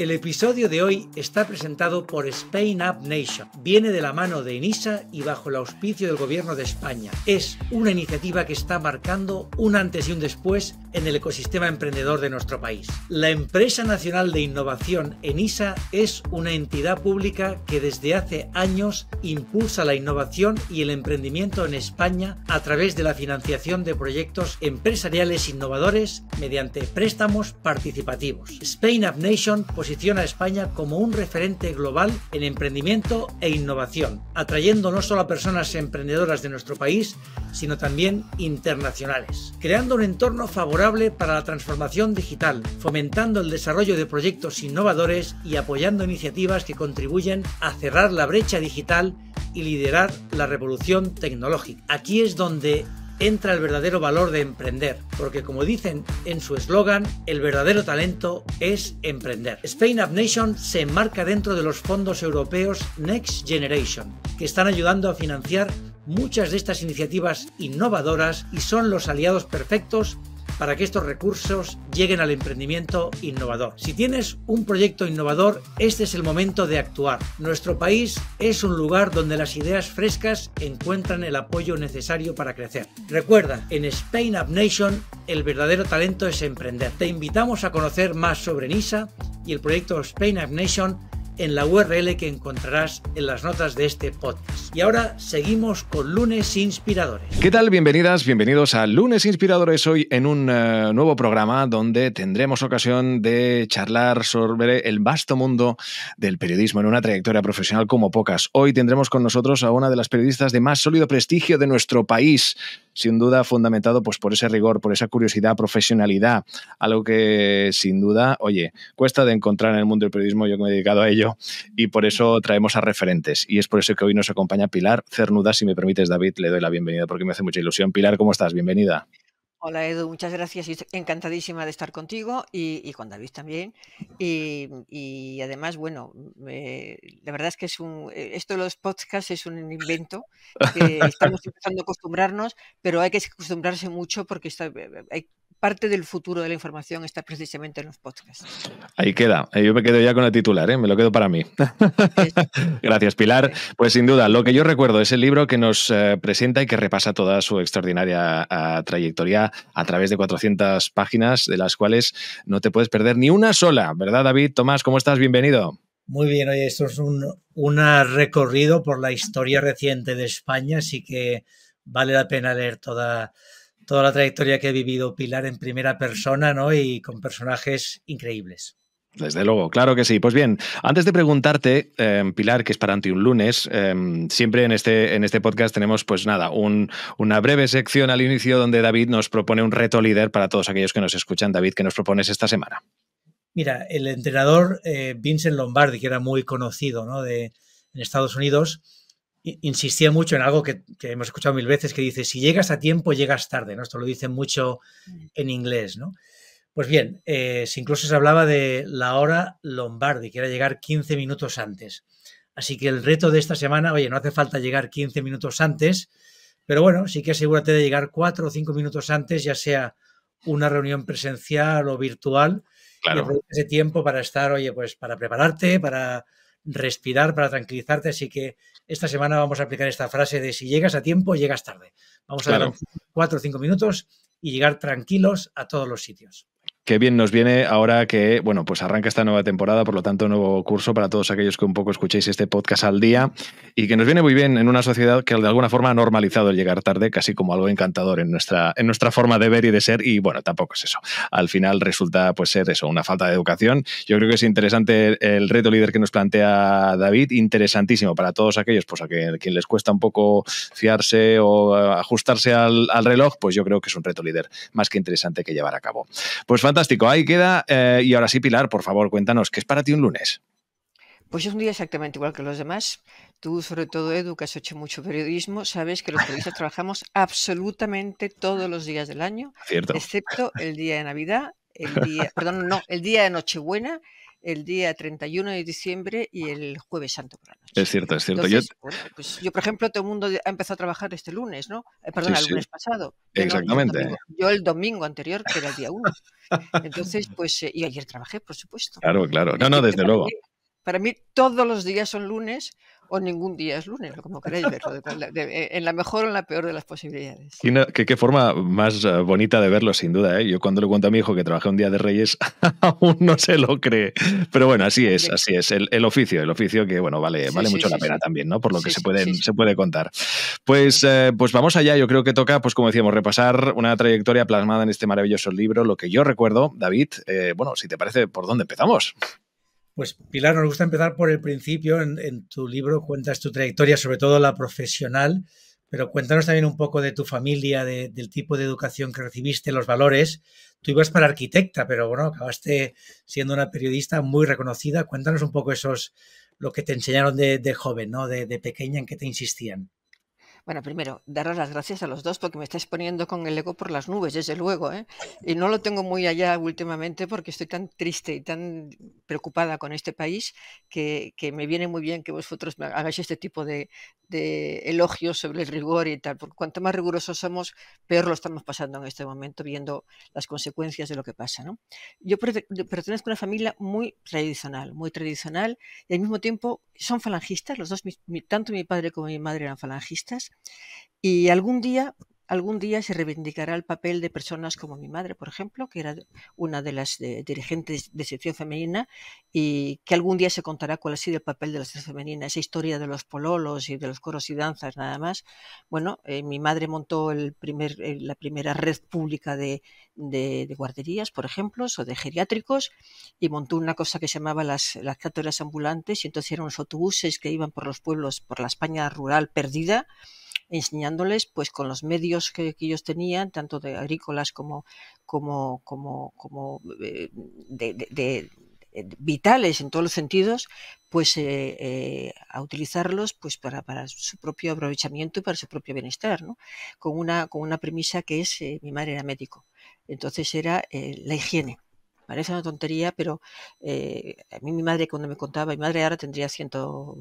El episodio de hoy está presentado por Spain Up Nation. Viene de la mano de ENISA y bajo el auspicio del gobierno de España. Es una iniciativa que está marcando un antes y un después en el ecosistema emprendedor de nuestro país. La empresa nacional de innovación ENISA es una entidad pública que desde hace años impulsa la innovación y el emprendimiento en España a través de la financiación de proyectos empresariales innovadores mediante préstamos participativos. Spain Up Nation pues, a España como un referente global en emprendimiento e innovación, atrayendo no solo a personas emprendedoras de nuestro país, sino también internacionales, creando un entorno favorable para la transformación digital, fomentando el desarrollo de proyectos innovadores y apoyando iniciativas que contribuyen a cerrar la brecha digital y liderar la revolución tecnológica. Aquí es donde entra el verdadero valor de emprender, porque como dicen en su eslogan, el verdadero talento es emprender. Spain Up Nation se enmarca dentro de los fondos europeos Next Generation, que están ayudando a financiar muchas de estas iniciativas innovadoras y son los aliados perfectos para que estos recursos lleguen al emprendimiento innovador. Si tienes un proyecto innovador, este es el momento de actuar. Nuestro país es un lugar donde las ideas frescas encuentran el apoyo necesario para crecer. Recuerda, en Spain Up Nation el verdadero talento es emprender. Te invitamos a conocer más sobre NISA y el proyecto Spain Up Nation en la URL que encontrarás en las notas de este podcast. Y ahora seguimos con Lunes Inspiradores. ¿Qué tal? Bienvenidas, bienvenidos a Lunes Inspiradores. Hoy en un eh, nuevo programa donde tendremos ocasión de charlar sobre el vasto mundo del periodismo en una trayectoria profesional como pocas. Hoy tendremos con nosotros a una de las periodistas de más sólido prestigio de nuestro país sin duda fundamentado pues, por ese rigor, por esa curiosidad, profesionalidad, algo que sin duda, oye, cuesta de encontrar en el mundo del periodismo, yo que me he dedicado a ello, y por eso traemos a referentes. Y es por eso que hoy nos acompaña Pilar Cernuda, si me permites, David, le doy la bienvenida porque me hace mucha ilusión. Pilar, ¿cómo estás? Bienvenida. Hola Edu, muchas gracias. Encantadísima de estar contigo y, con David también. Y, además, bueno, la verdad es que es un, eh, esto de los podcasts es un invento. estamos empezando a acostumbrarnos, pero hay que acostumbrarse mucho porque está, eh, eh, hay parte del futuro de la información está precisamente en los podcasts. Ahí queda. Eh, yo me quedo ya con el titular, ¿eh? me lo quedo para mí. Gracias, Pilar. Pues sin duda, lo que yo recuerdo es el libro que nos eh, presenta y que repasa toda su extraordinaria ah, trayectoria a través de 400 páginas, de las cuales no te puedes perder ni una sola, ¿verdad, David? Tomás, ¿cómo estás? Bienvenido. Muy bien, oye, esto es un recorrido por la historia reciente de España, así que vale la pena leer toda toda la trayectoria que ha vivido Pilar en primera persona, Y con personajes increíbles. Desde luego, claro que sí. Pues bien, antes de preguntarte, em, Pilar, que es para ante un lunes, em, siempre en este, en este podcast tenemos, pues nada, una breve sección al inicio donde David nos propone un reto líder para todos aquellos que nos escuchan. David, ¿qué nos propones esta semana? Mira, el entrenador eh, Vincent Lombardi, que era muy conocido en Estados Unidos, insistía mucho en algo que, hemos escuchado mil veces, que dice, si llegas a tiempo, llegas tarde, ¿no? Esto lo dicen mucho mm. en inglés, ¿no? Pues bien, eh, incluso se hablaba de la hora Lombardi, que era llegar 15 minutos antes. Así que el reto de esta semana, oye, no hace falta llegar 15 minutos antes, pero bueno, sí que asegúrate de llegar 4 o 5 minutos antes, ya sea una reunión presencial o virtual, claro. y ese tiempo para estar, oye, pues para prepararte, para respirar, para tranquilizarte. Así que esta semana vamos a aplicar esta frase de si llegas a tiempo, llegas tarde. Vamos a dar cuatro o cinco minutos y llegar tranquilos a todos los sitios que bien nos viene ahora que, bueno, pues arranca esta nueva temporada, por lo tanto, nuevo curso para todos aquellos que un poco escuchéis este podcast al día y que nos viene muy bien en una sociedad que de alguna forma ha normalizado el llegar tarde, casi como algo encantador en nuestra, en nuestra forma de ver y de ser, y bueno, tampoco es eso. Al final resulta pues ser eso, una falta de educación. Yo creo que es interesante el reto líder que nos plantea David, interesantísimo para todos aquellos pues a quien, quien les cuesta un poco fiarse o eh, ajustarse al, reloj, pues yo creo que es un reto líder más que interesante que llevar a cabo. Pues falta fantástico, ahí queda. Eh, y ahora sí, Pilar, por favor, cuéntanos, ¿qué es para ti un lunes? Pues es un día exactamente igual que los demás. Tú, sobre todo, Edu, que has hecho mucho periodismo, sabes que los periodistas trabajamos absolutamente todos los días del año, excepto el día de Navidad, el día, perdón, no, el día de Nochebuena el día 31 de diciembre y ah. el jueves santo Es cierto, es cierto. Pues yo... por ejemplo, todo el mundo ha empezado a trabajar este lunes, ¿no? Eh, perdón, el lunes pasado. Exactamente. yo, el domingo, anterior, que era el día 1. Entonces, pues, eh, y ayer trabajé, por supuesto. Claro, claro. No, no, desde luego. Para mí todos los días son lunes o ningún día es lunes, como queréis verlo, en la mejor o en la peor de las posibilidades. qué, forma más eh, bonita de verlo, sin duda. ¿eh? Yo cuando le cuento a mi hijo que trabajé un día de Reyes, aún no se lo cree. Pero bueno, así es, así es. El, oficio, el oficio que, bueno, vale, vale mucho la pena también, ¿no? Por lo que se, pueden, se puede contar. Pues, eh, pues vamos allá. Yo creo que toca, pues como decíamos, repasar una trayectoria plasmada en este maravilloso libro. Lo que yo recuerdo, David, bueno, si te parece, ¿por dónde empezamos? Pues Pilar, nos gusta empezar por el principio. En, tu libro cuentas tu trayectoria, sobre todo la profesional, pero cuéntanos también un poco de tu familia, del tipo de educación que recibiste, los valores. Tú ibas para arquitecta, pero bueno, acabaste siendo una periodista muy reconocida. Cuéntanos un poco esos, lo que te enseñaron de, joven, ¿no? de pequeña, en qué te insistían. Bueno, primero, daros las gracias a los dos porque me estáis poniendo con el ego por las nubes, desde luego. ¿eh? Y no lo tengo muy allá últimamente porque estoy tan triste y tan preocupada con este país que, que me viene muy bien que vosotros me hagáis este tipo de, de elogios sobre el rigor y tal, porque cuanto más rigurosos somos, peor lo estamos pasando en este momento, viendo las consecuencias de lo que pasa. Yo pertenezco a una familia muy tradicional, muy tradicional, y al mismo tiempo son falangistas, los dos, tanto mi padre como mi madre eran falangistas, y algún día algún día se reivindicará el papel de personas como mi madre, por ejemplo, que era una de las eh, dirigentes de sección femenina, y que algún día se contará cuál ha sido el papel de la sección femenina, esa historia de los pololos y de los coros y danzas nada más. Bueno, eh, mi madre montó eh, la primera red pública de, guarderías, por ejemplo, o de geriátricos, y montó una cosa que se llamaba las, cátedras ambulantes, y entonces eran los autobuses que iban por los pueblos, por la España rural perdida, enseñándoles pues con los medios que, ellos tenían, tanto de agrícolas como, como, como, como eh, de, eh, vitales en todos los sentidos, pues eh, a utilizarlos pues para, su propio aprovechamiento y para su propio bienestar, con, una, con una premisa que es, mi madre era médico, entonces era la higiene. Parece una tontería, pero a mí mi madre cuando me contaba, mi madre ahora tendría ciento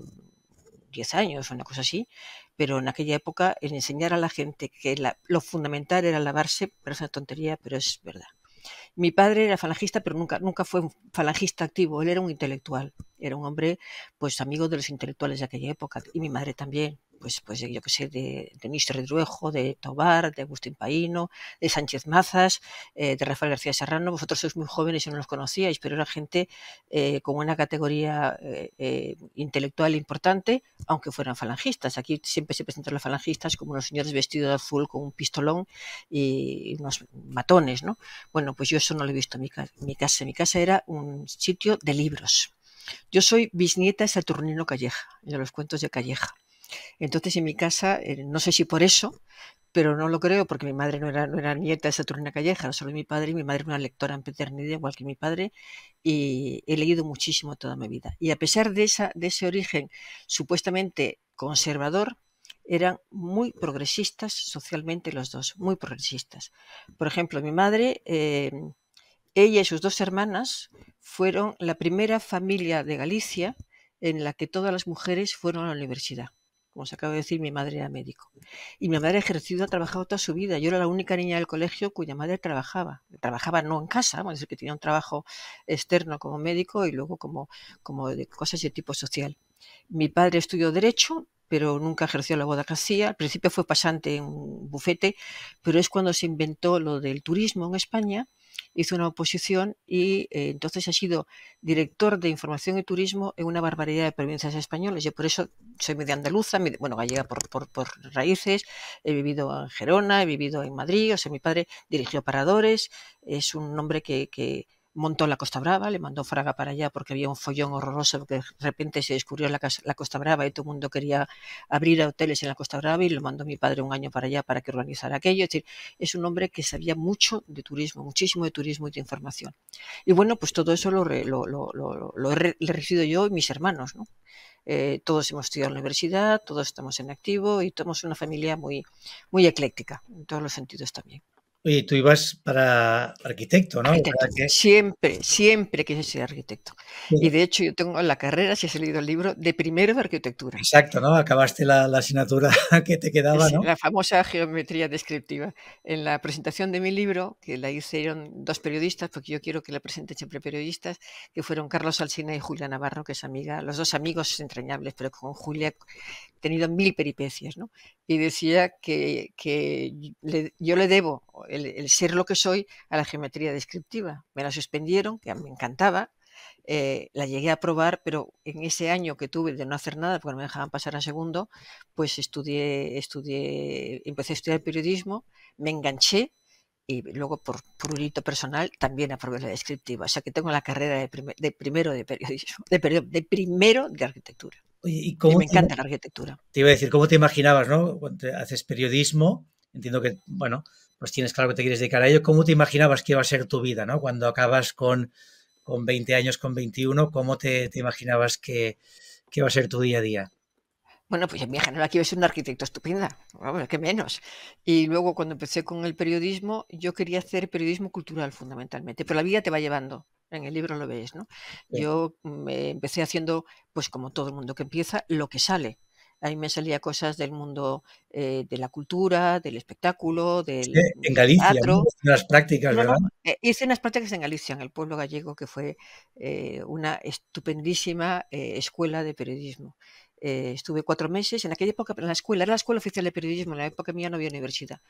10 años o una cosa así, pero en aquella época el enseñar a la gente que lo fundamental era lavarse, pero es una tontería, pero es verdad. Mi padre era falangista, pero nunca, nunca fue un falangista activo, él era un intelectual, era un hombre pues amigo de los intelectuales de aquella época, y mi madre también, pues, pues yo que sé, de, de Néstor Redruejo, de Tobar, de Agustín Paino, de Sánchez Mazas, eh, de Rafael García Serrano. Vosotros sois muy jóvenes y no los conocíais, pero era gente eh, con una categoría eh, eh, intelectual importante, aunque fueran falangistas. Aquí siempre se presentan los falangistas como unos señores vestidos de azul con un pistolón y unos matones, ¿no? Bueno, pues yo eso no lo he visto en mi, mi casa. Mi casa era un sitio de libros. Yo soy bisnieta de Saturnino Calleja, de los cuentos de Calleja. Entonces en mi casa, eh, no sé si por eso, pero no lo creo porque mi madre no era, era nieta de Saturnina Calleja, solo mi padre, y mi madre era una lectora en paternidad igual que mi padre, y he leído muchísimo toda mi vida. Y a pesar de, esa, de ese origen supuestamente conservador, eran muy progresistas socialmente los dos, muy progresistas. Por ejemplo, mi madre, eh, ella y sus dos hermanas fueron la primera familia de Galicia en la que todas las mujeres fueron a la universidad como se acabo de decir, mi madre era médico. Y mi madre ha ejercido, ha trabajado toda su vida. Yo era la única niña del colegio cuya madre trabajaba. Trabajaba no en casa, es decir que tenía un trabajo externo como médico y luego como, como de cosas de tipo social. Mi padre estudió Derecho, pero nunca ejerció la abogacía. Al principio fue pasante en un bufete, pero es cuando se inventó lo del turismo en España hizo una oposición y eh, entonces ha sido director de Información y Turismo en una barbaridad de provincias españolas. Yo por eso soy medio andaluza, bueno, gallega por, por, por, raíces, he vivido en Gerona, he vivido en Madrid, o sea, mi padre dirigió Paradores, es un hombre que, que montó la Costa Brava, le mandó Fraga para allá porque había un follón horroroso que de repente se descubrió la, la Costa Brava y todo el mundo quería abrir hoteles en la Costa Brava y lo mandó mi padre un año para allá para que organizara aquello. Es decir, es un hombre que sabía mucho de turismo, muchísimo de turismo y de información. Y bueno, pues todo eso lo, he recibido yo y mis hermanos, eh, todos hemos estudiado en la universidad, todos estamos en activo y somos una familia muy, muy ecléctica en todos los sentidos también. Oye, tú ibas para arquitecto, ¿no? Siempre, siempre quise ser arquitecto. Y de hecho yo tengo la carrera, si has leído el libro, de primero de arquitectura. Exacto, ¿no? Acabaste la, asignatura que te quedaba, ¿no? La famosa geometría descriptiva. En la presentación de mi libro, que la hicieron dos periodistas, porque yo quiero que la presenten siempre periodistas, que fueron Carlos Alsina y Julia Navarro, que es amiga, los dos amigos entrañables, pero con Julia he tenido mil peripecias, ¿no? Y decía que, yo le debo el, ser lo que soy a la geometría descriptiva. Me la suspendieron, que me encantaba. Eh, la llegué a probar, pero en ese año que tuve de no hacer nada, porque no me dejaban pasar a segundo, pues estudié, estudié, empecé a estudiar periodismo, me enganché y luego por purito personal también aprobé la descriptiva. O sea que tengo la carrera de, primero de periodismo, de, primero de arquitectura. ¿Y, cómo me encanta la arquitectura. Te iba a decir, ¿cómo te imaginabas, no? Cuando haces periodismo, entiendo que, bueno, pues tienes claro que te quieres dedicar a ello. ¿Cómo te imaginabas que iba a ser tu vida, Cuando acabas con, con 20 años, con 21, ¿cómo te, imaginabas que, que, iba a ser tu día a día? Bueno, pues en mi general que iba a ser una arquitecto estupenda, vamos, que menos. Y luego cuando empecé con el periodismo, yo quería hacer periodismo cultural fundamentalmente, pero la vida te va llevando en el libro lo ves, ¿no? Yo me mm, eh, empecé haciendo, pues como todo el mundo que empieza, lo que sale ahí me salía cosas del mundo eh, de la cultura, del espectáculo, del teatro. en Galicia, teatro. las prácticas, ¿verdad? Eh, hice unas prácticas en Galicia, en el pueblo gallego, que fue eh, una estupendísima escuela de periodismo. Eh, estuve cuatro meses. En aquella época, en la escuela, era la escuela oficial de periodismo, en la época mía no había universidad.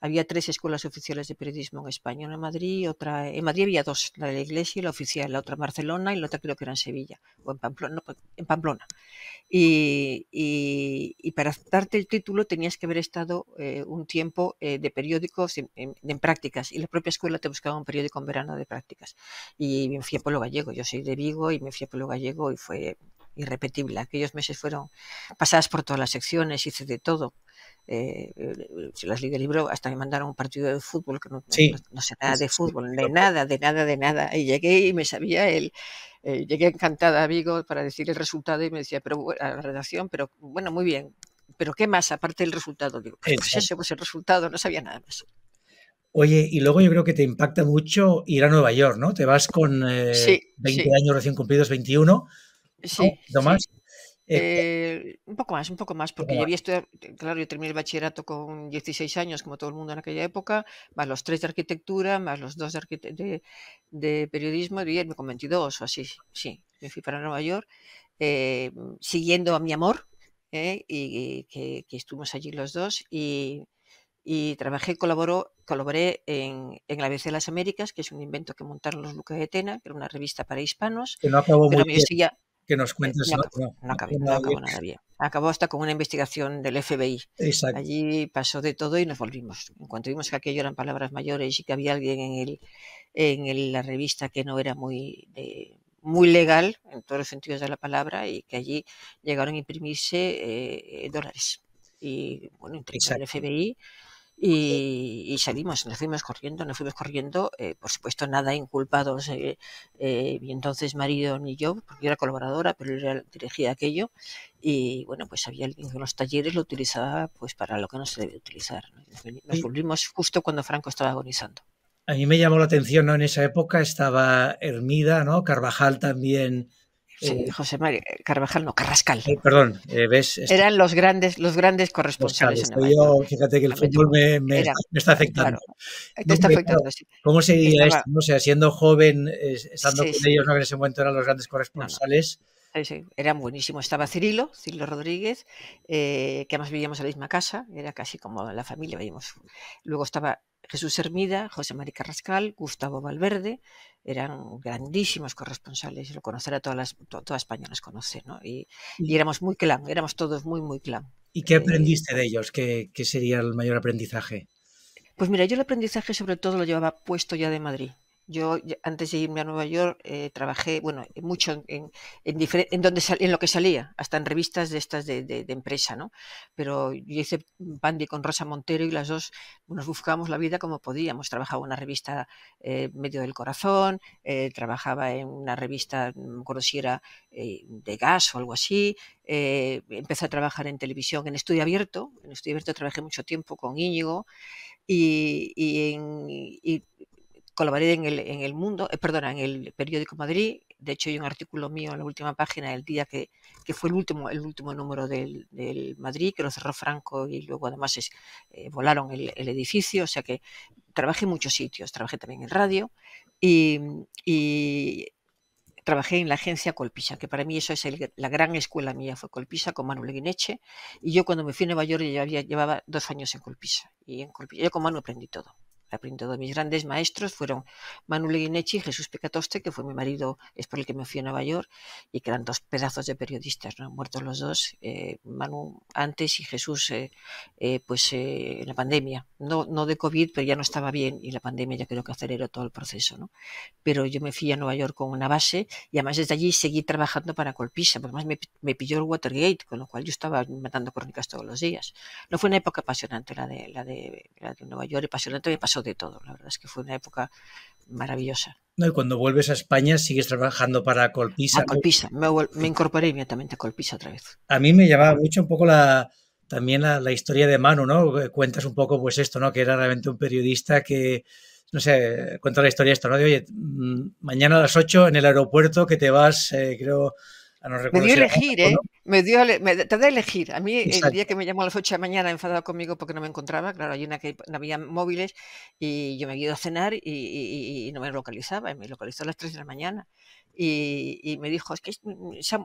Había tres escuelas oficiales de periodismo en España, una en Madrid, otra. En Madrid había dos, la de la iglesia y la oficial, la otra en Barcelona y la otra creo que era en Sevilla, o en Pamplona. Pues, y, para darte el título tenías que haber estado eh, un tiempo eh, de periódicos en, prácticas, y la propia escuela te buscaba un periódico en verano de prácticas. Y me fui a Pueblo Gallego, yo soy de Vigo y me fui a Pueblo Gallego y fue irrepetible. Aquellos meses fueron pasadas por todas las secciones, hice de todo. Eh, eh las del libro hasta me mandaron un partido de fútbol que no, sé nada de fútbol, de nada, de nada, de nada. Y llegué y me sabía él. llegué encantada amigo, para decir el resultado y me decía, pero a la redacción, pero bueno, muy bien, pero ¿qué más aparte del resultado? Digo, pues el resultado, no sabía nada más. Oye, y luego yo creo que te impacta mucho ir a Nueva York, ¿no? Te vas con 20 eh, años recién cumplidos, 21, Sí. ¿Un más? Eh, eh, un poco más, un poco más, porque yo había estudiado, claro, yo terminé el bachillerato con 16 años, como todo el mundo en aquella época, más los tres de arquitectura, más los dos de, periodismo, y con 22 o así, sí, me fui para Nueva York, eh, siguiendo a mi amor, y, que, estuvimos allí los dos, y, trabajé, colaboró, colaboré en, la BBC de las Américas, que es un invento que montaron los Lucas de Tena, que era una revista para hispanos. Que no acabó muy que nos cuentes. No, acabó, no, nada bien. Acabó hasta con una investigación del FBI. Allí pasó de todo y nos volvimos. En cuanto vimos que aquello eran palabras mayores y que había alguien en, el, en la revista que no era muy, muy legal en todos los sentidos de la palabra y que allí llegaron a imprimirse eh, eh, dólares. Y bueno, interesante el FBI y, salimos, nos fuimos corriendo, nos fuimos corriendo, eh, por supuesto nada inculpados, eh, eh, ni entonces marido ni yo, porque yo era colaboradora, pero él dirigía aquello, y bueno, pues había alguien que en los talleres lo utilizaba pues para lo que no se debe utilizar. Nos volvimos justo cuando Franco estaba agonizando. A mí me llamó la atención, ¿no? En esa época estaba Hermida, ¿no? Carvajal también Sí, eh, José María eh, Carvajal, no, Carrascal. Eh, perdón, ¿ves? Eran los grandes, los grandes corresponsales. fíjate que el fútbol me, está afectando. está afectando, sí. ¿Cómo se esto? No sea, siendo joven, estando con ellos, no en ese momento eran los grandes corresponsales. eran buenísimos. Estaba Cirilo, Cirilo Rodríguez, que además vivíamos en la misma casa, era casi como la familia, Luego estaba Jesús Hermida, José María Carrascal, Gustavo Valverde, eran grandísimos corresponsales, lo conocerá todas las, toda España, las conoce, ¿no? Y, y, éramos muy clan, éramos todos muy, muy clan. ¿Y qué eh, aprendiste de ellos? ¿Qué, ¿Qué sería el mayor aprendizaje? Pues mira, yo el aprendizaje sobre todo lo llevaba puesto ya de Madrid. Yo antes de irme a Nueva York eh, trabajé, bueno, eh, mucho en, en, en, donde en lo que salía, hasta en revistas de estas de, de, empresa, ¿no? Pero yo hice Bandy con Rosa Montero y las dos nos buscábamos la vida como podíamos. Trabajaba en una revista eh, Medio del Corazón, trabajaba en una revista, no de gas o algo así. empecé a trabajar en televisión, en Estudio Abierto. En Estudio Abierto trabajé mucho tiempo con Íñigo y, en, y colaboré en el, mundo, eh, en el periódico Madrid. De hecho, hay un artículo mío en la última página del día que, fue el último, el último número del, Madrid, que lo cerró Franco y luego además eh, volaron el, edificio. O sea que trabajé en muchos sitios, trabajé también en radio y, mm, trabajé en la agencia Colpisa, que para mí eso es la gran escuela mía, fue Colpisa con Manuel Guineche. Y yo cuando me fui a Nueva York ya llevaba dos años en Colpisa. Y en Colpisa, yo con Manuel aprendí todo aprendido de mis grandes maestros fueron Manuel Guinechi y Jesús Pecatoste, que fue mi marido, es por el que me fui a Nueva York, y que eran dos pedazos de periodistas, ¿no? muertos los dos, eh, Manu antes y Jesús eh, eh, pues en la pandemia, no, no de COVID, pero ya no estaba bien y la pandemia ya creo que aceleró todo el proceso. ¿no? Pero yo me fui a Nueva York con una base y además desde allí seguí trabajando para Colpisa, porque además me, me pilló el Watergate, con lo cual yo estaba matando crónicas todos los días. No fue una época apasionante la de, la de, la de Nueva York, apasionante me pasó de todo. La verdad es que fue una época maravillosa. No, y cuando vuelves a España, ¿sigues trabajando para Colpisa? A Colpisa, me, incorporé inmediatamente a Colpisa otra vez. A mí me llamaba mucho un poco la, también la, historia de Manu, ¿no? Cuentas un poco pues esto, ¿no? Que era realmente un periodista que, no sé, cuenta la historia de esto, ¿no? De, oye, mm, mañana a las 8 en el aeropuerto que te vas, eh, creo, Ah, ¿eh? me dio elegir, Me dio, me, te da elegir. A mí, el día que me llamó a las 8 de la mañana enfadado conmigo porque no me encontraba, claro, hay una que no había móviles y yo me había ido a cenar y, no me localizaba, y me localizó a las 3 de la mañana y, me dijo, es que mm, mm, mm, se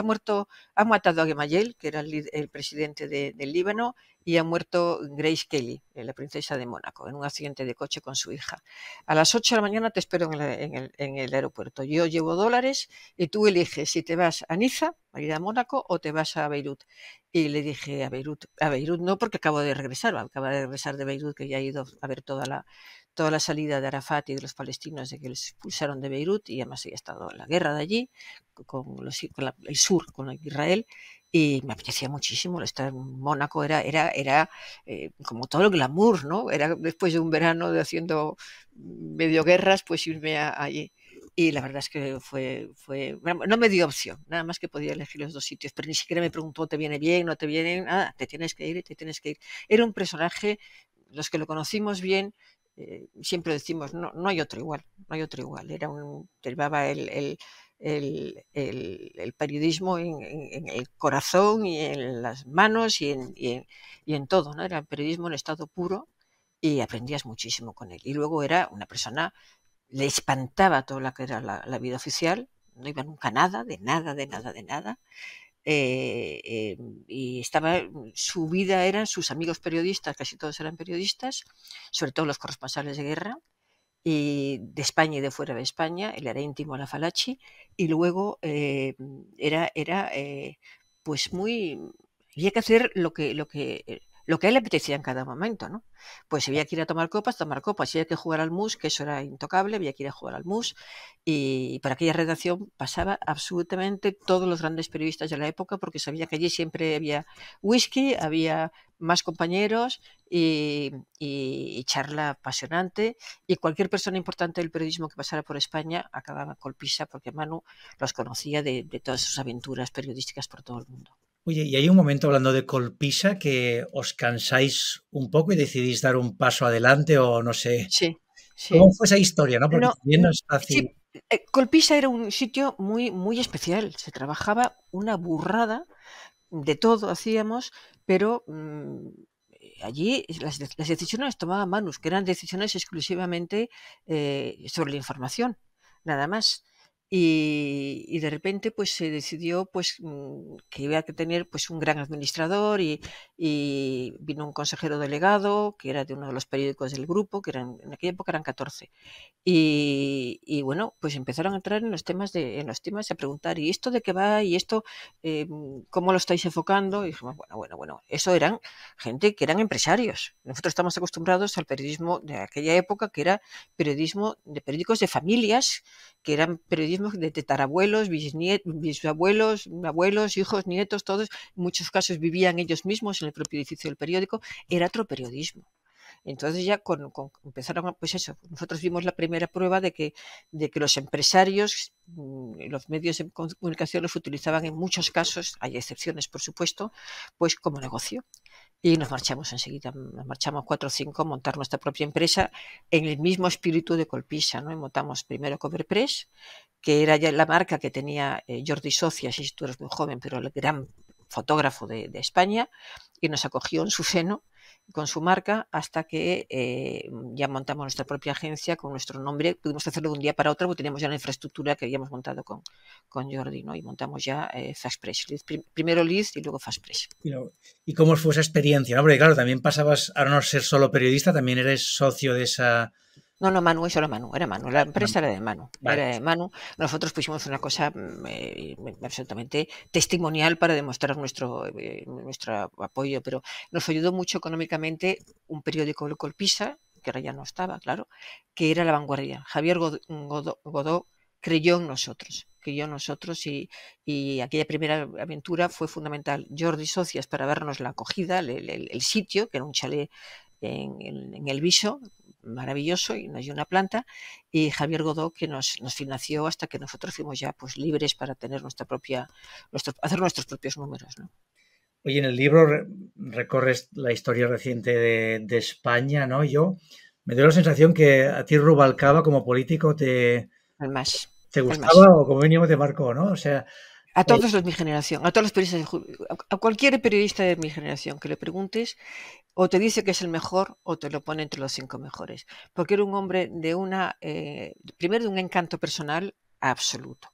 ha, muerto, ha matado a Gemayel, que era el, presidente del Líbano, y ha muerto Grace Kelly, eh, la princesa de Mónaco, en un accidente de coche con su hija. A las 8 de la mañana te espero en el, aeropuerto. Yo llevo dólares y tú eliges si te vas a Niza, a ir a Mónaco, o te vas a Beirut. Y le dije a Beirut, a Beirut no, porque acabo de regresar, acabo de regresar de Beirut, que ya he ido a ver toda la, toda la salida de Arafat y de los palestinos de que les expulsaron de Beirut y además había estado la guerra de allí con, el sur, con Israel y me apetecía muchísimo estar en Mónaco era era era eh, como todo el glamour no era después de un verano de haciendo medio guerras pues irme allí y la verdad es que fue fue no me dio opción nada más que podía elegir los dos sitios pero ni siquiera me preguntó te viene bien no te viene nada te tienes que ir te tienes que ir era un personaje los que lo conocimos bien eh, siempre decimos, no, no hay otro igual, no hay otro igual. Era un, el, el, el, el periodismo en, el corazón y en las manos y en, y en, todo, ¿no? Era el periodismo en estado puro y aprendías muchísimo con él. Y luego era una persona, le espantaba todo lo que era la, la vida oficial, no iba nunca nada, de nada, de nada, de nada. Eh, eh, y estaba, mm, su vida eran sus amigos periodistas, casi todos eran periodistas, sobre todo los corresponsales de guerra, y eh, de España y de fuera de España, él era íntimo a la Falachi, y luego era, era pues muy... Había que hacer lo que, lo que lo que él le apetecía en cada momento, ¿no? Pues si había que ir a tomar copas, tomar copas, si había que jugar al mus, que eso era intocable, había que ir a jugar al mus, y por aquella redacción pasaba absolutamente todos los grandes periodistas de la época, porque sabía que allí siempre había whisky, había más compañeros y, charla apasionante, y cualquier persona importante del periodismo que pasara por España acababa con porque Manu los conocía de todas sus aventuras periodísticas por todo el mundo. Oye, y hay un momento hablando de Colpisa que os cansáis un poco y decidís dar un paso adelante o no sé. Sí. sí. ¿Cómo fue esa historia? ¿no? Porque mm, eh, Colpisa era un sitio muy, muy especial. Se trabajaba una burrada, de todo hacíamos, pero mm, allí las, decisiones las tomaba Manus, que eran decisiones exclusivamente eh, sobre la información, nada más. Y, de repente pues se decidió pues mm, que iba a tener pues un gran administrador y, vino un consejero delegado que era de uno de los periódicos del grupo que eran en aquella época eran 14 y, bueno pues empezaron a entrar en los temas de en los temas a preguntar y esto de qué va y esto eh, cómo lo estáis enfocando y dijimos bueno bueno bueno eso eran gente que eran empresarios nosotros estamos acostumbrados al periodismo de aquella época que era periodismo de periódicos de familias que eran periodismos de tetarabuelos, bisabuelos, abuelos, hijos, nietos, todos, en muchos casos vivían ellos mismos en el propio edificio del periódico, era otro periodismo. Entonces ya empezaron, pues eso, nosotros vimos la primera prueba de que, los empresarios, mm, los medios de comunicación los utilizaban en muchos casos, hay excepciones por supuesto, pues como negocio. Y nos marchamos enseguida, nos marchamos cuatro o cinco a montar nuestra propia empresa en el mismo espíritu de Colpisa, ¿no? Y montamos primero Coverpress, que era ya la marca que tenía eh, Jordi Socias, si tú eres muy joven, pero el gran fotógrafo de, de España, y nos acogió en su seno con su marca hasta que eh, ya montamos nuestra propia agencia con nuestro nombre. Pudimos hacerlo de un día para otro porque teníamos ya la infraestructura que habíamos montado con, con Jordi ¿no? y montamos ya eh, primero Liz y luego Fastpress. ¿Y cómo fue esa experiencia? Porque claro, también pasabas a no ser solo periodista, también eres socio de esa no, no, Manu, eso era Manu, era Manu, la empresa era de Manu, era de Manu. Nosotros pusimos una cosa mm, eh, absolutamente testimonial para demostrar eh, nuestro, apoyo, pero nos ayudó mucho económicamente un periódico El Colpisa, que ahora ya no estaba, claro, que era La Vanguardia. Javier Godó, creyó en nosotros, creyó en nosotros y, aquella primera aventura fue fundamental. Jordi Socias para darnos la acogida, el, sitio, que era un chalet en, el Viso, maravilloso y nos dio una planta, y Javier Godó que nos, nos financió hasta que nosotros fuimos ya pues libres para tener nuestra propia, nuestro, hacer nuestros propios números. ¿no? Oye, en el libro recorres la historia reciente de, España, ¿no? Yo me dio la sensación que a ti Rubalcaba como político te... Te gustaba o como mínimo te marcó, ¿no? O sea, a eh, todos los de mi generación, a todos los periodistas, a cualquier periodista de mi generación que le preguntes, o te dice que es el mejor o te lo pone entre los cinco mejores. Porque era un hombre de una, eh, primero de un encanto personal absoluto.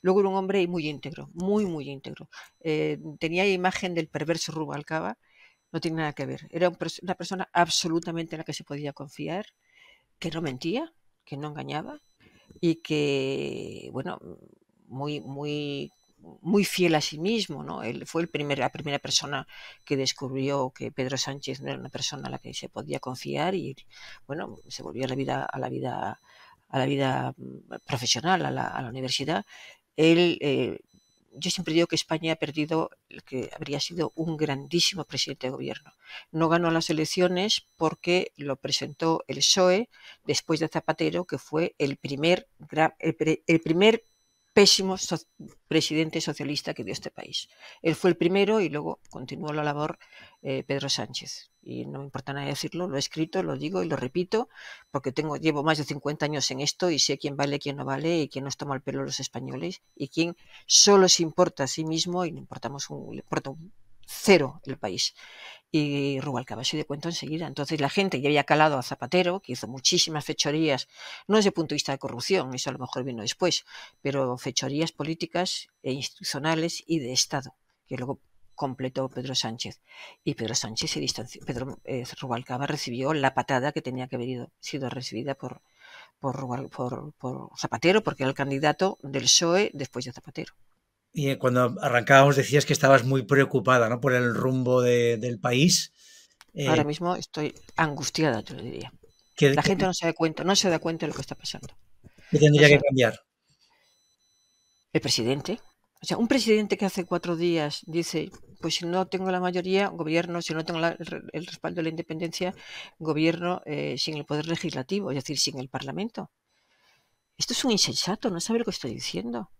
Luego era un hombre muy íntegro, muy, muy íntegro. Eh, tenía imagen del perverso Rubalcaba, no tiene nada que ver. Era una persona absolutamente en la que se podía confiar, que no mentía, que no engañaba y que, bueno, muy, muy muy fiel a sí mismo, ¿no? Él fue el primer, la primera persona que descubrió que Pedro Sánchez no era una persona a la que se podía confiar y bueno, se volvió a la vida, a la vida, a la vida mm, profesional, a la, universidad. Él eh, yo siempre digo que España ha perdido el que habría sido un grandísimo presidente de gobierno. No ganó las elecciones porque lo presentó el PSOE después de Zapatero, que fue el primer, el primer pésimo presidente socialista que dio este país. Él fue el primero y luego continuó la labor eh, Pedro Sánchez. Y no me importa nada decirlo, lo he escrito, lo digo y lo repito, porque tengo, llevo más de 50 años en esto y sé quién vale, quién no vale y quién nos toma el pelo los españoles y quién solo se importa a sí mismo y no importamos importa un cero el país. Y Rubalcaba se dio cuenta enseguida. Entonces la gente ya había calado a Zapatero, que hizo muchísimas fechorías, no desde el punto de vista de corrupción, eso a lo mejor vino después, pero fechorías políticas e institucionales y de Estado, que luego completó Pedro Sánchez. Y Pedro Sánchez se distanció. Pedro eh, Rubalcaba recibió la patada que tenía que haber sido recibida por, por Zapatero, porque era el candidato del PSOE después de Zapatero. Y eh, cuando arrancábamos decías que estabas muy preocupada ¿no? por el rumbo del país. Eh, Ahora mismo estoy angustiada, te lo diría. Que, la gente no se da cuenta, no se da cuenta de lo que está pasando. ¿Qué tendría que cambiar? El presidente. O sea, un presidente que hace cuatro días dice, pues si no tengo la mayoría, gobierno, si no tengo el, respaldo de la independencia, gobierno eh, sin el poder legislativo, es decir, sin el Parlamento. Esto es un insensato, no sabe lo que estoy diciendo.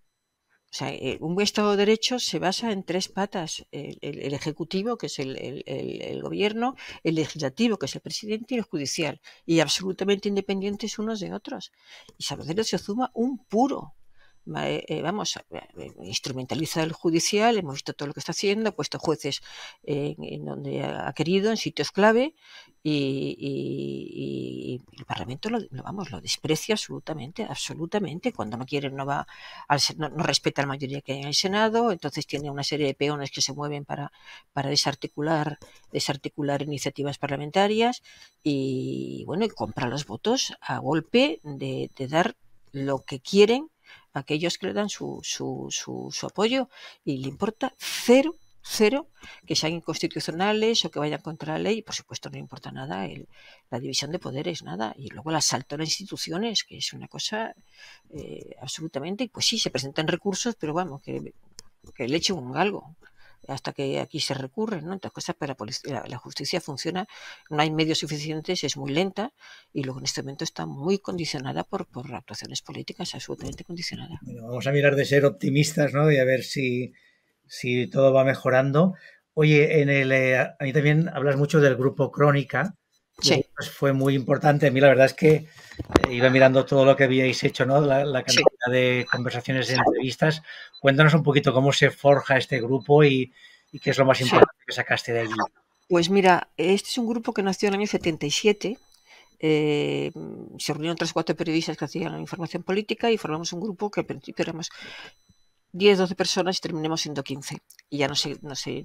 O sea, eh, un Estado de Derecho se basa en tres patas, el, el, Ejecutivo, que es el, el, Gobierno, el Legislativo, que es el Presidente, y el Judicial, y absolutamente independientes unos de otros. Y Salvador se suma un puro, eh, eh, vamos, eh, eh, instrumentaliza el judicial, hemos visto todo lo que está haciendo, ha puesto jueces en donde ha querido, en sitios clave, y, el Parlamento lo, vamos, lo desprecia absolutamente, absolutamente, cuando no quiere no va, al, no, respeta la mayoría que hay en el Senado, entonces tiene una serie de peones que se mueven para, para desarticular, desarticular iniciativas parlamentarias y bueno, y compra los votos a golpe de, de dar lo que quieren aquellos que le dan su, su, su, apoyo y le importa cero cero, que sean inconstitucionales o que vayan contra la ley, por supuesto no importa nada, el, la división de poderes, nada, y luego el asalto a las instituciones, que es una cosa eh, absolutamente, pues sí, se presentan recursos, pero vamos, que, que le echen un galgo, hasta que aquí se recurren, ¿no? Entonces, cosas pues, la, justicia funciona, no hay medios suficientes, es muy lenta y luego en este momento está muy condicionada por, por actuaciones políticas, absolutamente condicionada. Bueno, vamos a mirar de ser optimistas, ¿no? Y a ver si, si todo va mejorando. Oye, en el, eh, a mí también hablas mucho del grupo Crónica, pues fue muy importante. A mí la verdad es que eh, iba mirando todo lo que habíais hecho, ¿no? La, cantidad de conversaciones y entrevistas. Cuéntanos un poquito cómo se forja este grupo y, qué es lo más importante que sacaste del allí. Pues mira, este es un grupo que nació en el año 77. Eh, se reunieron tres o cuatro periodistas que hacían información política y formamos un grupo que al principio éramos 10, 12 personas y terminemos siendo 15. Y ya no se, no se,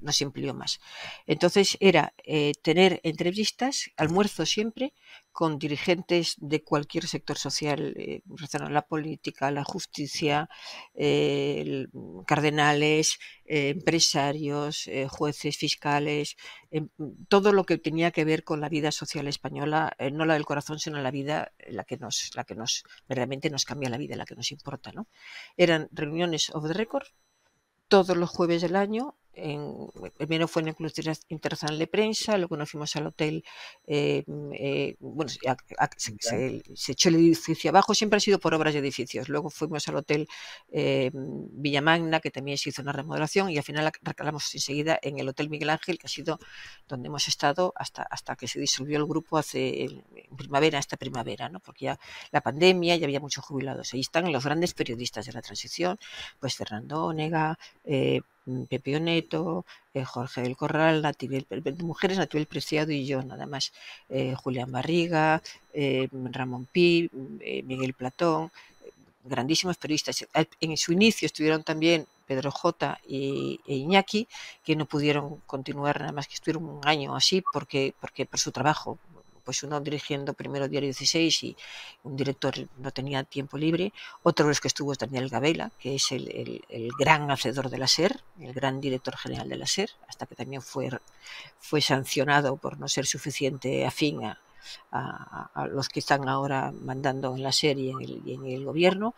no amplió más. Entonces era eh, tener entrevistas, almuerzo siempre, con dirigentes de cualquier sector social, eh, la política, la justicia, eh, mm, cardenales, eh, empresarios, jueces, fiscales, em, mm, todo lo que tenía que ver con la vida social española, no la del corazón, sino la vida, la que nos, la que nos realmente nos cambia la vida, la que nos importa. ¿no? Eran reuniones of the record todos los jueves del año eh, primero fue en el Club Internacional de Prensa, luego nos fuimos al hotel, eh, mm, eh, bueno, se, echó el edificio abajo, siempre ha sido por obras de edificios, luego fuimos al hotel mm, Villamagna, que también se hizo una remodelación, y al final recalamos enseguida en el Hotel Miguel Ángel, que ha sido donde hemos estado hasta, hasta que se disolvió el grupo hace en primavera, esta primavera, ¿no? porque ya la pandemia, ya había muchos jubilados, ahí están los grandes periodistas de la transición, pues Fernando Onega, Pepe Oneto, eh, Jorge del Corral, Nativel mujeres Natibel Preciado y yo, nada más. Eh, Julián Barriga, eh, Ramón Pi, mm, Miguel Platón, grandísimos periodistas. En su inicio estuvieron también Pedro J. e Iñaki, que no pudieron continuar nada más que estuvieron un año así porque, porque por su trabajo pues uno dirigiendo primero Diario 16 y un director no tenía tiempo libre, otro de los que estuvo es Daniel Gabela, que es el, el, gran hacedor de la SER, el gran director general de la SER, hasta que también fue, fue sancionado por no ser suficiente afín a, a, los que están ahora mandando en la SER y en el, gobierno.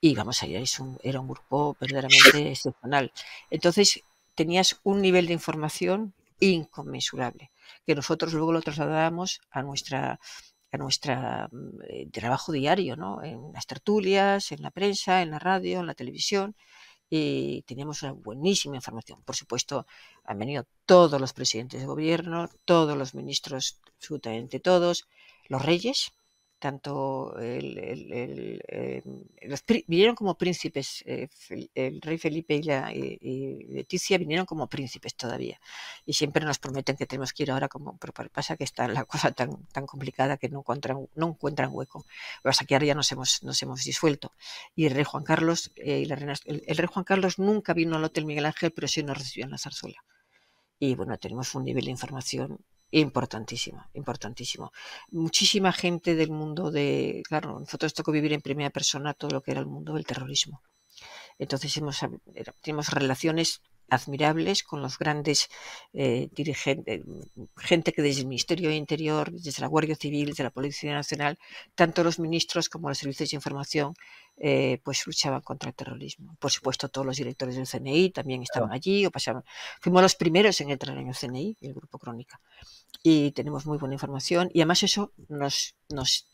Y vamos allá, es un, era un grupo verdaderamente excepcional. Entonces, tenías un nivel de información inconmensurable, que nosotros luego lo trasladamos a nuestra a nuestro eh, trabajo diario, ¿no? en las tertulias, en la prensa, en la radio, en la televisión, y tenemos una buenísima información. Por supuesto, han venido todos los presidentes de gobierno, todos los ministros, absolutamente todos, los reyes, tanto el, eh, vinieron como príncipes, eh, el rey Felipe y, la, y, Leticia vinieron como príncipes todavía. Y siempre nos prometen que tenemos que ir ahora como, pero pasa que está la cosa tan, tan complicada que no encuentran, no encuentran hueco. O que que ahora ya nos hemos, nos hemos disuelto. Y el rey Juan Carlos, eh, y el, rey Juan Carlos nunca vino al Hotel Miguel Ángel, pero sí nos recibió en la zarzuela. Y bueno, tenemos un nivel de información importantísimo, importantísimo. Muchísima gente del mundo de, claro, nosotros tocó vivir en primera persona todo lo que era el mundo del terrorismo. Entonces tenemos relaciones admirables con los grandes eh, dirigentes, gente que desde el Ministerio de Interior, desde la Guardia Civil, desde la Policía Nacional, tanto los ministros como los servicios de información eh, pues luchaban contra el terrorismo. Por supuesto, todos los directores del CNI también estaban allí o pasaban. Fuimos los primeros en entrar en el CNI, el Grupo Crónica. Y tenemos muy buena información. Y además eso nos,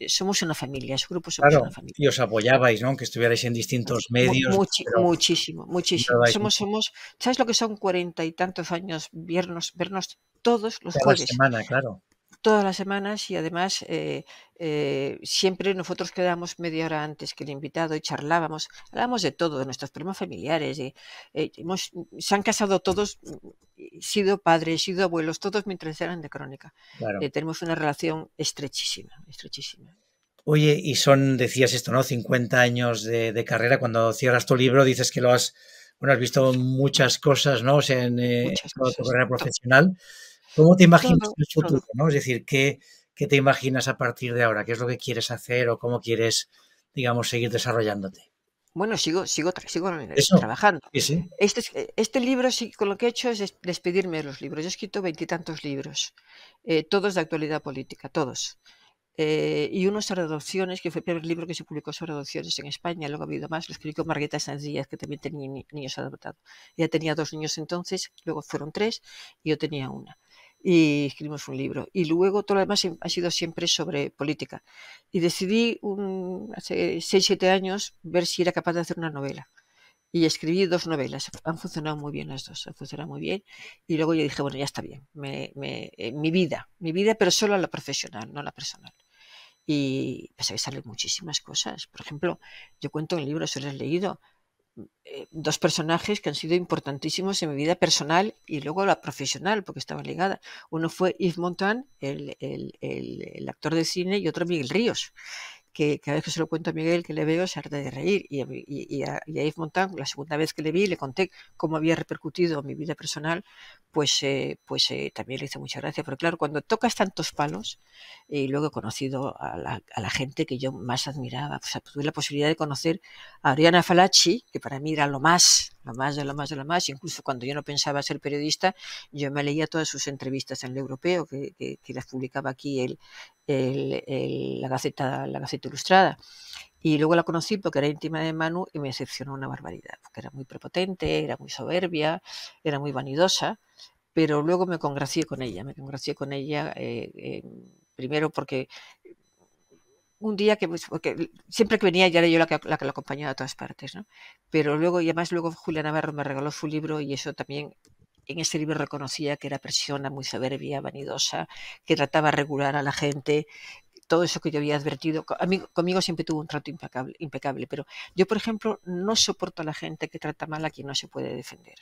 somos una familia, es grupo somos una familia. Y os apoyabais, ¿no? Que estuvierais en distintos medios. Muchísimo, muchísimo. Somos, somos, ¿sabes lo que son cuarenta y tantos años vernos, vernos todos los Cada jueves? Semana, claro todas las semanas y además eh, eh, siempre nosotros quedábamos media hora antes que el invitado y charlábamos, hablábamos de todo, de nuestros primos familiares, eh, se han casado todos, mm, sido padres, sido abuelos, todos mientras eran de crónica. tenemos una relación estrechísima, estrechísima. Oye, y son, decías esto, ¿no? 50 años de, carrera. Cuando cierras tu libro dices que lo has bueno, has visto muchas cosas, ¿no? O sea, en, tu carrera profesional. ¿Cómo te imaginas el futuro? Es decir, ¿qué, ¿qué te imaginas a partir de ahora? ¿Qué es lo que quieres hacer o cómo quieres, digamos, seguir desarrollándote? Bueno, sigo, sigo, sigo eh, trabajando. Este, eh, este, libro, sí, con lo que he hecho es despedirme de los libros. Yo he escrito veintitantos libros, eh, todos de actualidad política, todos. y uno sobre adopciones, que fue el primer libro que se publicó sobre adopciones en España, luego ha habido más, lo escribió Margarita Sanz que también tenía niños adoptados. Ya tenía dos niños entonces, luego fueron tres, y yo tenía una y escribimos un libro. Y luego todo lo demás ha sido siempre sobre política. Y decidí un, hace 6-7 años ver si era capaz de hacer una novela. Y escribí dos novelas. Han funcionado muy bien las dos, han funcionado muy bien. Y luego yo dije, bueno, ya está bien. Me, eh, mi vida, mi vida, pero solo la profesional, no la personal. Y pues ahí salen muchísimas cosas. Por ejemplo, yo cuento en el libro, si lo has leído, eh, dos personajes que han sido importantísimos en mi vida personal y luego la profesional, porque estaban ligadas. Uno fue Yves Montand, el, actor de cine, y otro Miguel Ríos, que cada vez que se lo cuento a Miguel que le veo se harta de reír. Y a, y, a, y Yves la segunda vez que le vi, le conté cómo había repercutido en mi vida personal, pues, eh, pues eh, también le hice mucha gracia. Pero claro, cuando tocas tantos palos, eh, y luego he conocido a la, gente que yo más admiraba, pues, tuve la posibilidad de conocer a Adriana Falacci, que para mí era lo más la más de lo más de lo más. Incluso cuando yo no pensaba ser periodista, yo me leía todas sus entrevistas en el europeo, que, que, las publicaba aquí el, la, Gaceta, la Gaceta Ilustrada. Y luego la conocí porque era íntima de Manu y me decepcionó una barbaridad, porque era muy prepotente, era muy soberbia, era muy vanidosa, pero luego me congracié con ella, me congracié con ella eh, eh, primero porque un día que, pues, porque siempre que venía ya era yo la que, la que lo acompañaba a todas partes, ¿no? Pero luego, y además luego Julia Navarro me regaló su libro y eso también, en ese libro reconocía que era persona muy soberbia, vanidosa, que trataba regular a la gente, todo eso que yo había advertido, conmigo, conmigo siempre tuvo un trato impecable, pero yo, por ejemplo, no soporto a la gente que trata mal a quien no se puede defender.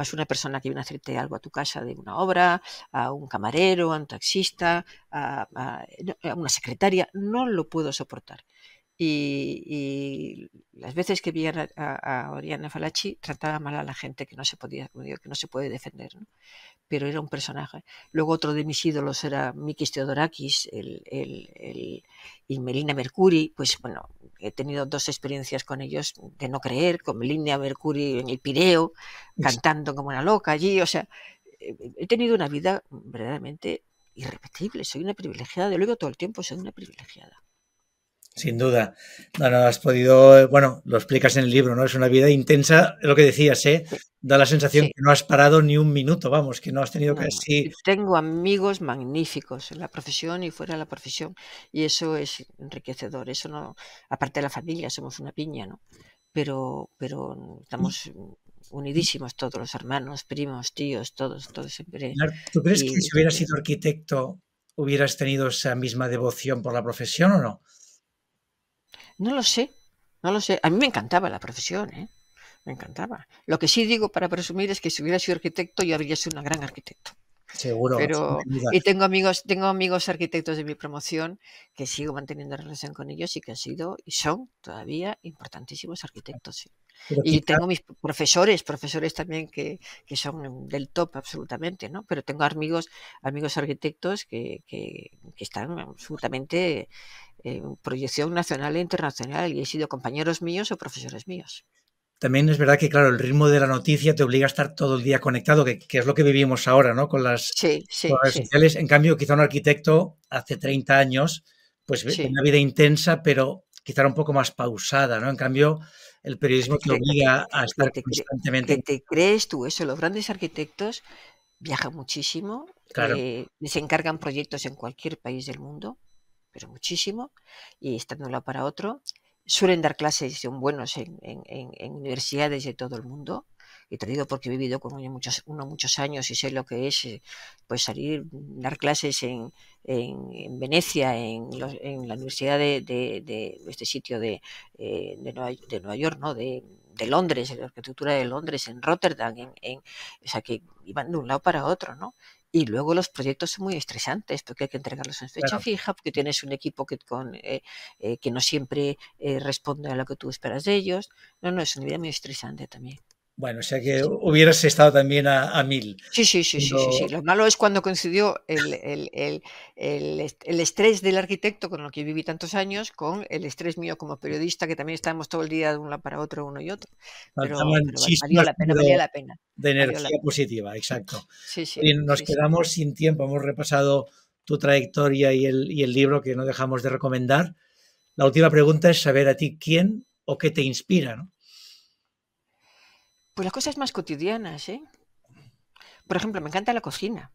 Vas una persona que viene a hacerte algo a tu casa de una obra, a un camarero, a un taxista, a una secretaria, no lo puedo soportar y, las veces que vi a, Oriana Falachi trataba mal a la gente que no se podía, que no se puede defender, ¿no? pero era un personaje. Luego otro de mis ídolos era Mikis Theodorakis el, y Melina Mercuri, pues bueno, he tenido dos experiencias con ellos de no creer, con Melina Mercuri en el Pireo, cantando como una loca allí, o sea, eh, he tenido una vida verdaderamente irrepetible, soy una privilegiada, lo luego todo el tiempo, soy una privilegiada. Sin duda. No, no, has podido, bueno, lo explicas en el libro, ¿no? Es una vida intensa, lo que decías, ¿eh? Da la sensación que no has parado ni un minuto, vamos, que no has tenido que casi... Tengo amigos magníficos en la profesión y fuera de la profesión, y eso es enriquecedor, eso no... Aparte de la familia, somos una piña, ¿no? Pero, pero estamos unidísimos todos los hermanos, primos, tíos, todos, todos siempre. ¿Tú crees que si hubieras sido arquitecto hubieras tenido esa misma devoción por la profesión o no? No lo sé, no lo sé. A mí me encantaba la profesión, ¿eh? Me encantaba. Lo que sí digo para presumir es que si hubiera sido arquitecto, yo habría sido una gran arquitecto. Seguro. Pero, y tengo amigos, tengo amigos arquitectos de mi promoción que sigo manteniendo relación con ellos y que han sido y son todavía importantísimos arquitectos. y tengo mis profesores, profesores también que, son del top absolutamente, ¿no? Pero tengo amigos, amigos arquitectos que, que están absolutamente eh, en proyección nacional e internacional y he sido compañeros míos o profesores míos. También es verdad que, claro, el ritmo de la noticia te obliga a estar todo el día conectado, que, es lo que vivimos ahora, ¿no? Con las, redes sociales. En cambio, quizá un arquitecto hace 30 años, pues tiene una vida intensa, pero quizá un poco más pausada, ¿no? En cambio, el periodismo te obliga a estar constantemente. Te, crees tú eso? Los grandes arquitectos viajan muchísimo, se eh, les encargan proyectos en cualquier país del mundo, pero muchísimo, y están de para otro suelen dar clases, son buenos en, universidades de todo el mundo. Y te porque he vivido con uno muchos, uno muchos años y sé lo que es eh, pues salir, mm, dar clases en, en Venecia, en, la Universidad de, de, este sitio de, eh, de, Nueva, de, Nueva, York, ¿no? de, Londres, en la arquitectura de Londres, en Rotterdam, en, o sea, que iban de un lado para otro, ¿no? Y luego los proyectos son muy estresantes porque hay que entregarlos en fecha fija, porque tienes un equipo que, con, eh, eh, que no siempre eh, responde a lo que tú esperas de ellos. No, no, es una vida muy estresante también. Bueno, o sea que hubieras estado también a, mil. Sí, sí, sí, sí, sí, Lo malo es cuando coincidió el, el, el, el, estrés del arquitecto con el que viví tantos años con el estrés mío como periodista, que también estábamos todo el día de un para otro, uno y otro. Pero, la pena, valía la pena. De energía positiva, exacto. Sí, sí, nos quedamos sin tiempo, hemos repasado tu trayectoria y el, y el libro que no dejamos de recomendar. La última pregunta es saber a ti quién o qué te inspira, ¿no? Pues las cosas más cotidianas, ¿eh? Por ejemplo, me encanta la cocina.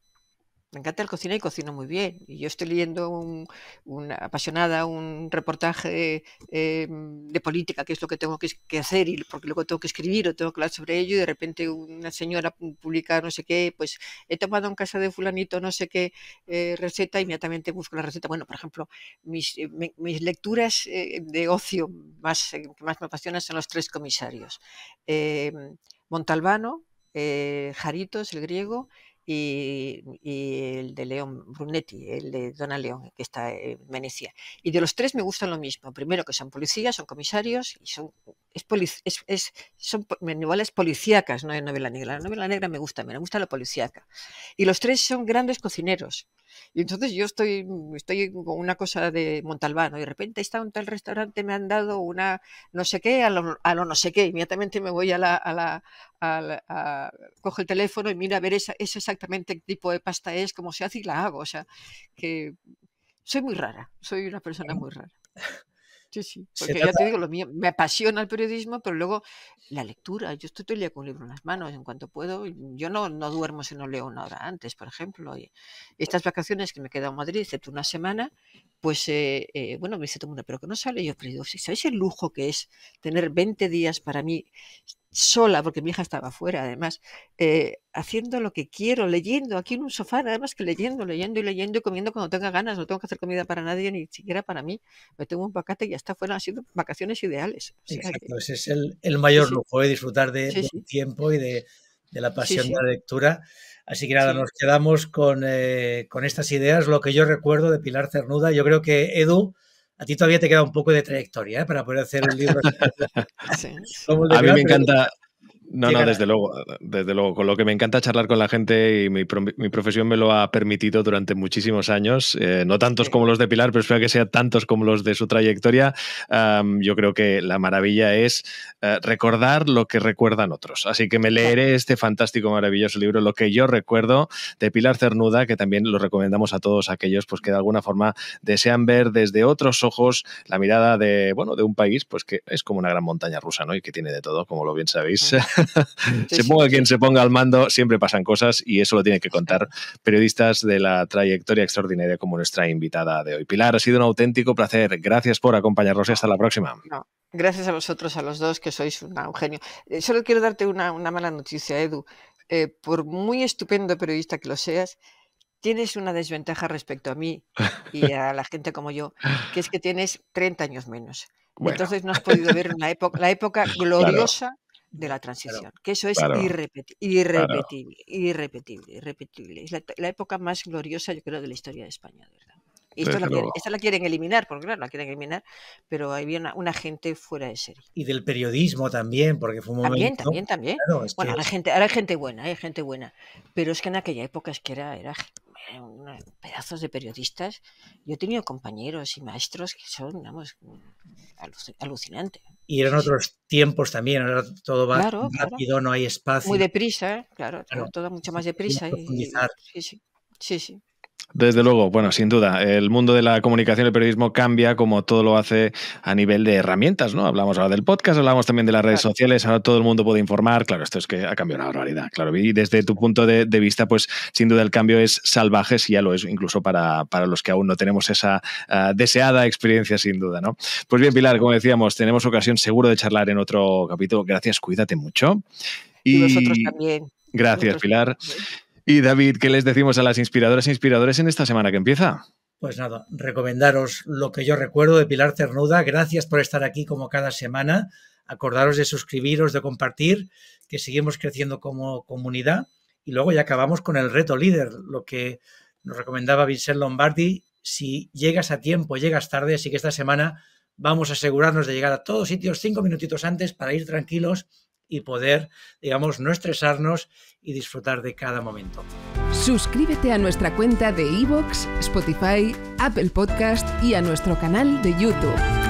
Me encanta la cocina y cocino muy bien. Y yo estoy leyendo un, una apasionada un reportaje eh, de política, que es lo que tengo que, hacer, y porque luego tengo que escribir o tengo que hablar sobre ello, y de repente una señora publica no sé qué, pues he tomado en casa de fulanito no sé qué eh, receta, inmediatamente busco la receta. Bueno, por ejemplo, mis, eh, lecturas de ocio más, que más me apasionan son los tres comisarios. Montalbano, eh, Jaritos, el griego, y, el de León Brunetti, el de Dona León, que está en Venecia. Y de los tres me gustan lo mismo. Primero que son policías, son comisarios y son es, es, es son policíacas, no es novela negra. La novela negra me gusta, me gusta la policíaca. Y los tres son grandes cocineros. Y entonces yo estoy, mm, estoy con una cosa de Montalbano y de repente está en tal restaurante, me han dado una no sé qué, a lo, a lo no sé qué, inmediatamente me voy a la... A la, el teléfono y mira a ver esa, exactamente qué tipo de pasta es, cómo se hace y la hago. O sea, que soy muy rara, soy una persona muy rara. Sí, sí. Porque ya te digo, lo mío, me apasiona el periodismo, pero luego la lectura. Yo estoy todo el día con un libro en las manos, en cuanto puedo. Yo no, duermo si no leo una hora antes, por ejemplo. estas vacaciones que me he quedado en Madrid, excepto una semana, pues, eh, eh, bueno, me dice todo el pero que no sale. yo pero si ¿sabéis el lujo que es tener 20 días para mí sola, porque mi hija estaba fuera además, eh, haciendo lo que quiero, leyendo aquí en un sofá, además que leyendo, leyendo y leyendo y comiendo cuando tenga ganas, no tengo que hacer comida para nadie, ni siquiera para mí, me tengo un pacate y ya está fuera, han sido vacaciones ideales. Exacto, ese es el, mayor lujo, ¿eh? disfrutar de, mi tiempo y de, la pasión de la lectura. Así que nada, nos quedamos con, eh, con estas ideas, lo que yo recuerdo de Pilar Cernuda, yo creo que Edu a ti todavía te queda un poco de trayectoria ¿eh? para poder hacer el libro. a mí me encanta, no, no, desde luego, desde luego. Con lo que me encanta charlar con la gente y mi, profesión me lo ha permitido durante muchísimos años, eh, no tantos como los de Pilar, pero espero que sean tantos como los de su trayectoria. yo creo que la maravilla es eh, recordar lo que recuerdan otros. Así que me leeré este fantástico, maravilloso libro, Lo que yo recuerdo, de Pilar Cernuda, que también lo recomendamos a todos aquellos pues, que de alguna forma desean ver desde otros ojos la mirada de, bueno, de un país pues, que es como una gran montaña rusa ¿no? y que tiene de todo, como lo bien sabéis. se ponga quien se ponga al mando, siempre pasan cosas y eso lo tienen que contar periodistas de la trayectoria extraordinaria como nuestra invitada de hoy. Pilar, ha sido un auténtico placer. Gracias por acompañarnos y hasta la próxima. gracias a vosotros, a los dos, que sois un genio. Eh, solo quiero darte una, mala noticia, Edu. Eh, por muy estupendo periodista que lo seas, tienes una desventaja respecto a mí y a la gente como yo, que es que tienes 30 años menos. Entonces no has podido ver una época, la época gloriosa de la transición, que eso es irrepetible, irrepetible, irrepetible, irrepetible. Es la, época más gloriosa, yo creo, de la historia de España, verdad. Esto la quieren, esta la quieren eliminar, porque claro, la quieren eliminar, pero había una, una gente fuera de serie. Y del periodismo también, porque fue un momento... También, también, también. bueno, la gente, ahora hay gente buena, hay gente buena, pero es que en aquella época es que era, era eh, pedazos de periodistas. Yo he tenido compañeros y maestros que son, vamos, alucinante. Y eran otros tiempos también, ahora todo va rápido, no hay espacio. Muy deprisa, claro, todo mucho más deprisa. Y, y, sí, sí. sí. Desde luego, bueno, sin duda, el mundo de la comunicación y el periodismo cambia como todo lo hace a nivel de herramientas, ¿no? Hablamos ahora del podcast, hablamos también de las redes sociales, ahora todo el mundo puede informar, claro, esto es que ha cambiado una barbaridad, claro, y desde tu punto de, vista, pues sin duda el cambio es salvaje, si ya lo es, incluso para, los que aún no tenemos esa ah, deseada experiencia, sin duda, ¿no? Pues bien, Pilar, como decíamos, tenemos ocasión seguro de charlar en otro capítulo, gracias, cuídate mucho. Y, nosotros también. Gracias, Pilar. Y David, ¿qué les decimos a las inspiradoras e inspiradores en esta semana que empieza? Pues nada, recomendaros lo que yo recuerdo de Pilar Cernuda. Gracias por estar aquí como cada semana. Acordaros de suscribiros, de compartir, que seguimos creciendo como comunidad. Y luego ya acabamos con el reto líder, lo que nos recomendaba Vincent Lombardi. Si llegas a tiempo, llegas tarde, así que esta semana vamos a asegurarnos de llegar a todos sitios cinco minutitos antes para ir tranquilos y poder, digamos, no estresarnos y disfrutar de cada momento. Suscríbete a nuestra cuenta de iVoox, Spotify, Apple Podcast y a nuestro canal de YouTube.